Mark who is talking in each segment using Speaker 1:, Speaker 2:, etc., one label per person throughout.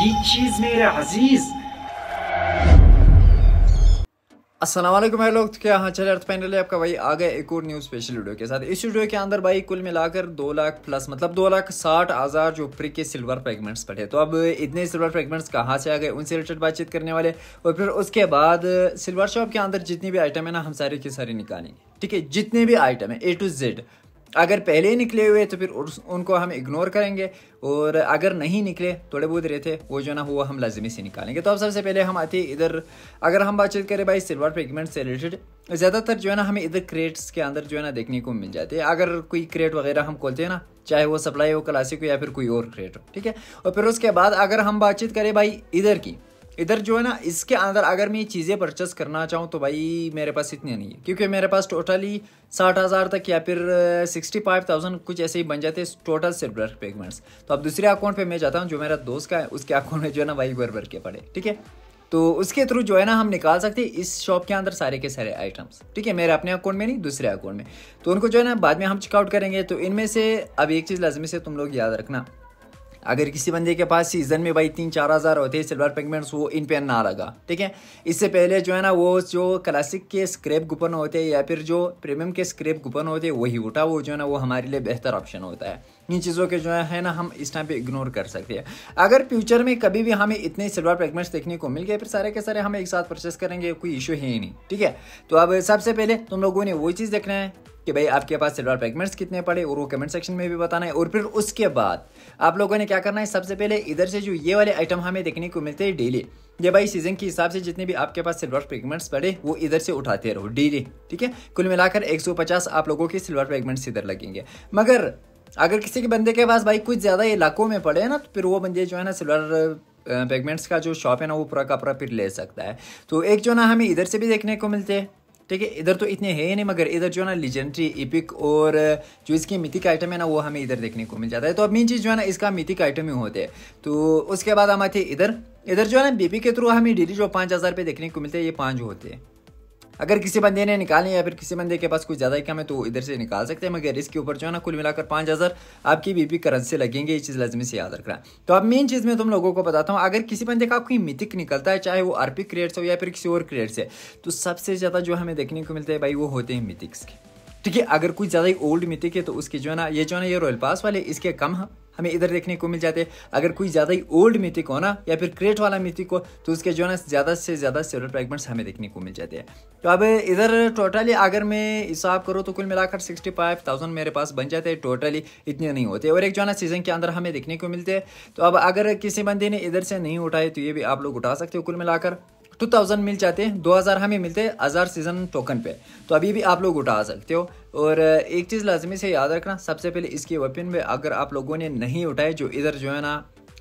Speaker 1: ये चीज मेरे अजीज असलम है लोग क्या हाँ चले अर्थ पैनल आपका भाई आ गए एक और न्यू स्पेशल वीडियो के साथ इस वीडियो के अंदर भाई कुल मिलाकर दो लाख प्लस मतलब दो लाख साठ हज़ार जो प्री के सिल्वर फ्रेगमेंट्स पड़े तो अब इतने सिल्वर फ्रेगमेंट्स कहाँ से आ गए उनसे रिलेटेड बातचीत करने वाले और फिर उसके बाद सिल्वर शॉप के अंदर जितनी भी आइटम है ना हम सारी की सारी निकालेंगे ठीक है जितने भी आइटम है ए टू जेड अगर पहले निकले हुए तो फिर उनको हम इग्नोर करेंगे और अगर नहीं निकले थोड़े बहुत रहते वो जो ना वो हम लाजमी से निकालेंगे तो अब सबसे पहले हम आते इधर अगर हम बातचीत करें भाई सिल्वर पिगमेंट से रिलेटेड ज़्यादातर जो है ना हमें इधर क्रेट्स के अंदर जो है ना देखने को मिल जाते हैं अगर कोई क्रेट वगैरह हम खोलते हैं ना चाहे वो सप्लाई हो क्लासिक हो या फिर कोई और क्रेट हो ठीक है और फिर उसके बाद अगर हम बातचीत करें भाई इधर की इधर जो है ना इसके अंदर अगर मैं ये चीज़ें परचेस करना चाहूँ तो भाई मेरे पास इतनी नहीं है क्योंकि मेरे पास टोटली साठ हज़ार तक या फिर सिक्सटी फाइव थाउजेंड कुछ ऐसे ही बन जाते हैं टोटल सिर्फ पेमेंट्स तो अब दूसरे अकाउंट पे मैं जाता हूँ जो मेरा दोस्त का है उसके अकाउंट में जो है ना वही भर भर के पड़े ठीक है तो उसके थ्रू जो है ना हम निकाल सकते हैं इस शॉप के अंदर सारे के सारे आइटम्स ठीक है मेरे अपने अकाउंट में नहीं दूसरे अकाउंट में तो उनको जो है ना बाद में हम चेकआउट करेंगे तो इनमें से अब एक चीज़ लाजमी से तुम लोग याद रखना अगर किसी बंदे के पास सीजन में भाई तीन चार हज़ार होते सिल्वर पिगमेंट्स वो इन पे ना लगा ठीक है इससे पहले जो है ना वो जो क्लासिक के स्क्रैप कूपन होते हैं या फिर जो प्रीमियम के स्क्रैप कूपन होते हैं वही उठा वो जो है ना वो हमारे लिए बेहतर ऑप्शन होता है इन चीज़ों के जो है ना हम इस टाइम पे इग्नोर कर सकते हैं अगर फ्यूचर में कभी भी हमें इतने सिल्वर प्रेगमेंट्स देखने को मिल गए फिर सारे के सारे हम एक साथ परचेस करेंगे कोई इशू है ही नहीं ठीक है तो अब सबसे पहले तुम लोगों ने वो चीज़ देखना है कि भाई आपके पास सिल्वर फ्रेगमेंट्स कितने पड़े और वो कमेंट सेक्शन में भी बताना है और फिर उसके बाद आप लोगों ने क्या करना है सबसे पहले इधर से जो ये वाले आइटम हमें देखने को मिलते हैं डेली ये भाई सीजन के हिसाब से जितने भी आपके पास सिल्वर फ्रेगमेंट्स पड़े वो इधर से उठाते रहो डेली ठीक है कुल मिलाकर एक आप लोगों के सिल्वर फ्रेगमेंट्स इधर लगेंगे मगर अगर किसी के बंदे के पास भाई कुछ ज़्यादा इलाकों में पड़े ना तो फिर वो बंदे जो है ना सिल्वर पेगमेंट्स का जो शॉप है ना वो पूरा का पूरा फिर ले सकता है तो एक जो ना हमें इधर से भी देखने को मिलते हैं ठीक है इधर तो इतने है ही नहीं मगर इधर जो है ना लीजेंड्री इपिक और जो इसके मिथिक आइटम है ना वो हमें इधर देखने को मिल जाता है तो अब मेन चीज़ जो है ना इसका मिथिक आइटम ही होते हैं तो उसके बाद हम आते इधर इधर जो है ना बीपी के थ्रू हमें डेली जो पाँच हज़ार रुपये देखने को मिलते हैं ये पाँच होते हैं अगर किसी बंदे ने निकाली या फिर किसी बंदे के पास कुछ ज़्यादा ही कम है तो इधर से निकाल सकते हैं मगर इसके ऊपर जो है ना कुल मिलाकर पाँच हज़ार आपकी बीपी करेंसी लगेंगे ये चीज़ लजमी से याद रखना तो अब मेन चीज़ में तुम लोगों को बताता हूँ अगर किसी बंदे का आपकी मितिक निकलता है चाहे वो आरपी क्रिएट से हो या फिर किसी और क्रिएट से तो सबसे ज़्यादा जो हमें देखने को मिलता है भाई वो होते हैं मितिक्स के ठीक है अगर कुछ ज़्यादा ही ओल्ड मितिक है तो उसके जो है ना ये जो है ना ये रॉयल पास वाले इसके कम हमें इधर देखने को मिल जाते हैं अगर कोई ज़्यादा ही ओल्ड मिथिक हो ना या फिर क्रेट वाला मिथिक हो तो उसके जो है ना ज़्यादा से ज़्यादा सेलर फ्रेगमेंट्स हमें देखने को मिल जाते हैं तो अब इधर टोटली अगर मैं हिसाब करूँ तो कुल मिलाकर सिक्सटी फाइव थाउजेंड मेरे पास बन जाते हैं टोटली इतने नहीं होते और एक जो है ना सीजन के अंदर हमें देखने को मिलते हैं तो अब अगर किसी बंदे ने इधर से नहीं उठाए तो ये भी आप लोग उठा सकते हो कुल मिलाकर टू थाउजेंड मिल जाते हैं दो हज़ार हमें मिलते हैं हज़ार सीज़न टोकन पे तो अभी भी आप लोग उठा सकते हो और एक चीज़ लाजमी से याद रखना सबसे पहले इसके वेपन में अगर आप लोगों ने नहीं उठाए जो इधर जो है ना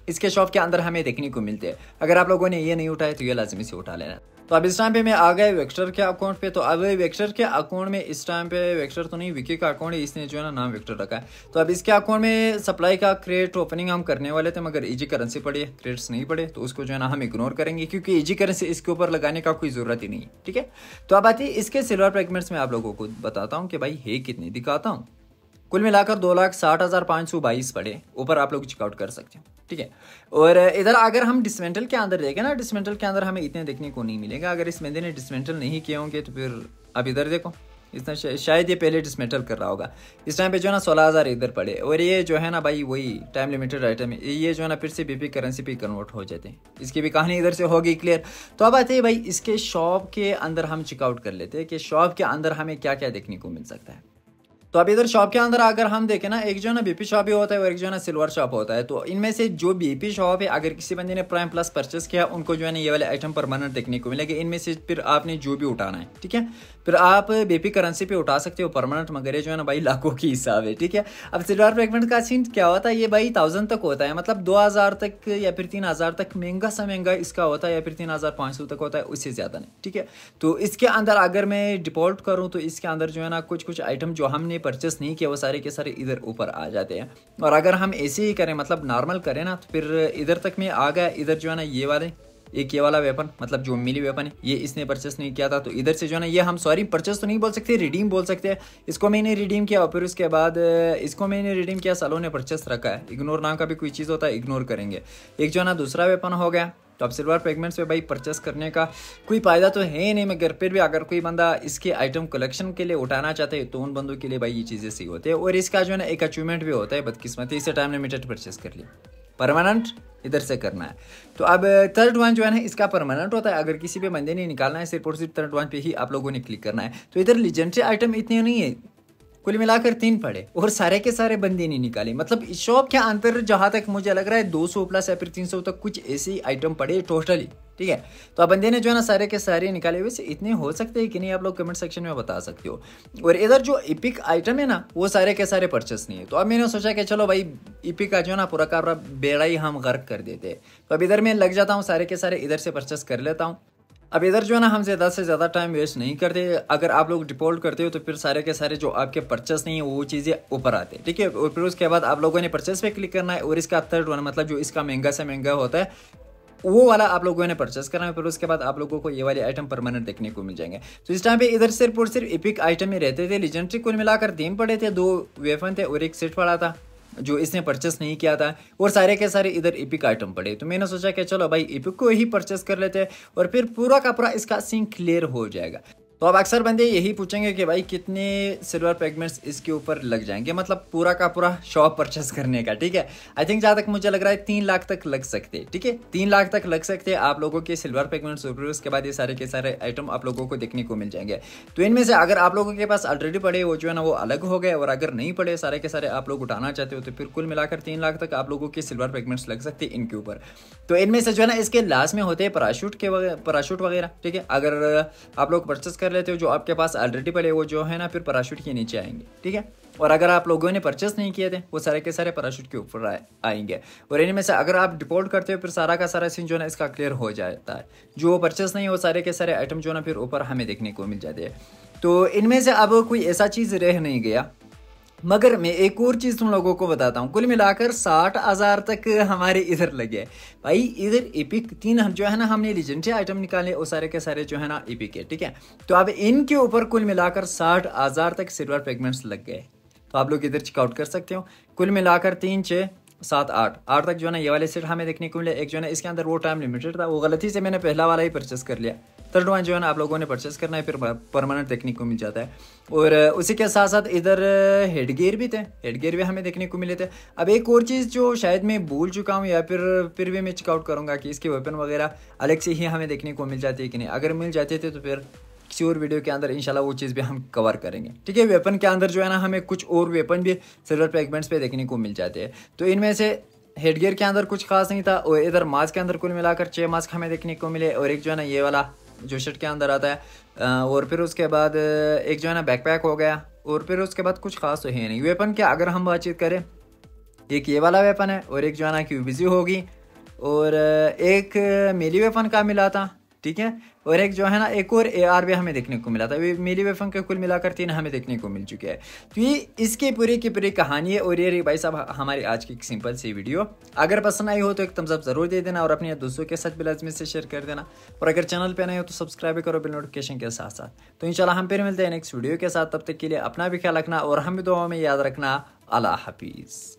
Speaker 1: इसके शॉप के अंदर हमें देखने को मिलते हैं अगर आप लोगों ने ये नहीं उठाए तो ये लाजमी से उठा लेना तो अब इस टाइम पे मैं आ गए वेक्टर के अकाउंट पे तो अब वेक्टर के अकाउंट में इस टाइम पे वेक्टर तो नहीं विकी का अकाउंट है इसने जो है ना नाम वेक्टर रखा है तो अब इसके अकाउंट में सप्लाई का क्रेट ओपनिंग हम करने वाले थे मगर इजी करेंसी पड़ी है क्रेट्स नहीं पड़े तो उसको जो है ना हम इग्नोर करेंगे क्योंकि इजी करेंसी इसके ऊपर लगाने का कोई ज़रूरत ही नहीं है ठीक है तो अब आती है इसके सिल्वर फ्रेगमेंट्स में आप लोगों को बताता हूँ कि भाई है कितनी दिखाता हूँ कुल मिलाकर दो लाख साठ हज़ार पाँच सौ बाईस पड़े ऊपर आप लोग चेकआउट कर सकते हैं ठीक है और इधर अगर हम डिसमेंटल के अंदर देखें ना डिसमेंटल के अंदर हमें इतने देखने को नहीं मिलेगा अगर इस बंदे ने डिसमेंटल नहीं किए होंगे तो फिर अब इधर देखो इतना तरह शायद ये पहले डिसमेंटल कर रहा होगा इस टाइम पे जो है ना सोलह हज़ार इधर पड़े और ये जो है ना भाई वही टाइम लिमिटेड आइटम है ये जो है ना फिर से बीपी करेंसी पे कन्वर्ट हो जाते हैं इसकी भी कहानी इधर से होगी क्लियर तो अब आते हैं भाई इसके शॉप के अंदर हम चेकआउट कर लेते हैं कि शॉप के अंदर हमें क्या क्या देखने को मिल सकता है तो अब इधर शॉप के अंदर अगर हम देखें ना एक जो ना बीपी शॉप भी होता है और एक जो ना सिल्वर शॉप होता है तो इनमें से जो बीपी शॉप है अगर किसी बंदे ने प्राइम प्लस परचेस किया उनको जो है ना ये वाले आइटम परमानेंट देखने को मिलेगा इनमें से फिर आपने जो भी उठाना है ठीक है फिर आप बीपी करेंसी पे उठा सकते हो परमानेंट मगर जो है ना भाई लाखों की हिसाब है ठीक है अब सिल्वर फ्रेगमेंट का सीन क्या होता है ये भाई थाउजेंड तक होता है मतलब दो हज़ार तक या फिर तीन हज़ार तक महंगा सा महंगा इसका होता है या फिर तीन हज़ार पांच सौ तक होता है उससे ज़्यादा नहीं ठीक है तो इसके अंदर अगर मैं डिफॉल्ट करूँ तो इसके अंदर जो है ना कुछ कुछ आइटम जो हमने नहीं परचेस नहीं किया वो सारे के सारे इधर ऊपर आ जाते हैं और अगर हम ऐसे ही करें मतलब नॉर्मल करें ना तो फिर इधर तक में आ गया इधर जो है ना ये वाले एक ये वाला वेपन मतलब जो मिली वेपन है ये इसने परचेस नहीं किया था तो इधर से जो है ना ये हम सॉरी परचेस तो नहीं बोल सकते रिडीम बोल सकते हैं इसको मैंने रिडीम किया और फिर उसके बाद इसको मैंने रिडीम किया सालों ने परचेस रखा है इग्नोर नाम का भी कोई चीज़ होता है इग्नोर करेंगे एक जो है ना दूसरा वेपन हो गया तो अब सिल्वर फ्रेगमेंट्स पे भाई परचेस करने का कोई फ़ायदा तो है नहीं मैं घर पर भी अगर कोई बंदा इसके आइटम कलेक्शन के लिए उठाना चाहते हैं तो उन बंदों के लिए भाई ये चीज़ें सही होती है और इसका जो है ना एक अचीवमेंट भी होता है बदकिस्मती इसे टाइम लिमिटेड परचेस कर लिया परमानेंट इधर से करना है तो अब थर्ड वन जो है ना इसका परमानेंट होता है अगर किसी पे बंदे नहीं निकालना है सिर्फ और सिर्फ थर्ड वन पे ही आप लोगों ने क्लिक करना है तो इधर लीजेंडरी आइटम इतने नहीं है कुल मिलाकर तीन पड़े और सारे के सारे बंदे नहीं निकाले मतलब इस शॉप के अंदर जहां तक मुझे लग रहा है 200 प्लस या फिर सौ तक कुछ ऐसे आइटम पड़े टोटली ठीक है तो आप बंदे ने जो है ना सारे के सारे निकाले हुए इतने हो सकते हैं कि नहीं आप लोग कमेंट सेक्शन में बता सकते हो और इधर जो इपिक आइटम है ना वो सारे के सारे परचेस नहीं है तो अब मैंने सोचा कि चलो भाई इपिक का जो है ना पूरा का बेड़ा ही हम गर्क कर देते हैं तो अब इधर मैं लग जाता हूँ सारे के सारे इधर से परचेस कर लेता हूँ अब इधर जो है ना हम ज़्यादा से ज़्यादा टाइम वेस्ट नहीं करते अगर आप लोग डिफॉल्ट करते हो तो फिर सारे के सारे जो आपके परचेस नहीं है वो चीज़ें ऊपर आते हैं ठीक है और फिर उसके बाद आप लोगों ने परचेस पे क्लिक करना है और इसका थर्ड वन मतलब जो इसका महंगा से महंगा होता है वो वाला आप लोगों ने परचेस करना है फिर उसके बाद आप लोगों को ये वाले आइटम परमानेंट देखने को मिल जाएंगे तो इस टाइम पे इधर सिर्फ और सिर्फ इपिक आइटम ही रहते थे लिजेंट्री कुल मिलाकर तीन पड़े थे दो वेफन थे और एक सेट पड़ा था जो इसने परचेस नहीं किया था और सारे के सारे इधर इपिक आइटम पड़े तो मैंने सोचा कि चलो भाई इपिक को ही परचेस कर लेते हैं और फिर पूरा का पूरा इसका सीन क्लियर हो जाएगा तो अब अक्सर बंदे यही पूछेंगे कि भाई कितने सिल्वर पेगमेंट्स इसके ऊपर लग जाएंगे मतलब पूरा का पूरा शॉप परचेस करने का ठीक है आई थिंक जहाँ तक मुझे लग रहा है तीन लाख तक लग सकते ठीक है तीन लाख तक लग सकते आप लोगों के सिल्वर पेगमेंट्स ऊपर उसके बाद ये सारे के सारे आइटम आप लोगों को देखने को मिल जाएंगे तो इनमें से अगर आप लोगों के पास ऑलरेडी पड़े वो जो है ना वो अलग हो गए और अगर नहीं पड़े सारे के सारे आप लोग उठाना चाहते हो तो फिर कुल मिलाकर तीन लाख तक आप लोगों के सिल्वर पेगमेंट्स लग सकते इनके ऊपर तो इनमें से जो है ना इसके लास्ट में होते हैं पराशूट के पैराशूट वगैरह ठीक है अगर आप लोग परचेस कर कर लेते हो जो आपके पास ऑलरेडी पड़े वो जो है ना फिर पैराशूट के नीचे आएंगे ठीक है और अगर आप लोगों ने परचेस नहीं किए थे वो सारे के सारे पैराशूट के ऊपर आएंगे और इनमें से अगर आप डिपोर्ट करते हो फिर सारा का सारा सीन जो है ना इसका क्लियर हो जाता है जो परचेस नहीं वो सारे के सारे आइटम जो है ना फिर ऊपर हमें देखने को मिल जाते हैं तो इनमें से अब कोई ऐसा चीज़ रह नहीं गया मगर मैं एक और चीज़ तुम लोगों को बताता हूँ कुल मिलाकर साठ हज़ार तक हमारे इधर लगे भाई इधर इपिक तीन हम जो है ना हमने लीजेंडरी आइटम निकाले वो सारे के सारे जो है ना इपिक है ठीक है तो अब इनके ऊपर कुल मिलाकर साठ हज़ार तक सिल्वर फ्रेगमेंट्स लग गए तो आप लोग इधर चेकआउट कर सकते हो कुल मिलाकर तीन छः सात आठ आठ तक जो है ना ये वाले सेट हमें देखने को मिले एक जो है ना इसके अंदर वो टाइम लिमिटेड था वो गलती से मैंने पहला वाला ही परचेस कर लिया थर्ड वन जो है ना आप लोगों ने परचेस करना है फिर परमानेंट देखने को मिल जाता है और उसी के साथ साथ इधर हेडगेयर भी थे हेडगेयर भी हमें देखने को मिले थे अब एक और चीज़ जो शायद मैं भूल चुका हूँ या फिर फिर भी मैं चेकआउट करूँगा कि इसके वेपन वगैरह अलग से ही हमें देखने को मिल जाती है कि नहीं अगर मिल जाते थे तो फिर और वीडियो के अंदर इनशाला वो चीज़ भी हम कवर करेंगे ठीक है वेपन के अंदर जो है ना हमें कुछ और वेपन भी सिल्वर पैगमेंट्स पे देखने को मिल जाते हैं तो इनमें से गेयर के अंदर कुछ खास नहीं था और इधर मास्क के अंदर कुल मिलाकर छः मास्क हमें देखने को मिले और एक जो है ना ये वाला जो शर्ट के अंदर आता है और फिर उसके बाद एक जो है ना बैकपैक हो गया और फिर उसके बाद कुछ खास तो है नहीं वेपन के अगर हम बातचीत करें एक ये वाला वेपन है और एक जो है ना बिजी होगी और एक मेली वेपन का मिला था ठीक है और एक जो है ना एक और ए आर भी हमें देखने को मिला था मेरी वे फंक कुल मिलाकर तीन हमें देखने को मिल चुके हैं तो ये इसकी पूरी की पूरी कहानी है और ये रही भाई साहब हमारी आज की एक सिंपल सी वीडियो अगर पसंद आई हो तो एक तम अप ज़रूर दे देना और अपने दोस्तों के साथ भी लाजमी से शेयर कर देना और अगर चैनल पर नए हो तो सब्सक्राइब करो बिल नोटिफिकेशन के साथ साथ तो इन हम फिर मिलते हैं नेक्स्ट वीडियो के साथ तब तक के लिए अपना भी ख्याल रखना और हम भी दुआ में याद रखना अला हाफिज़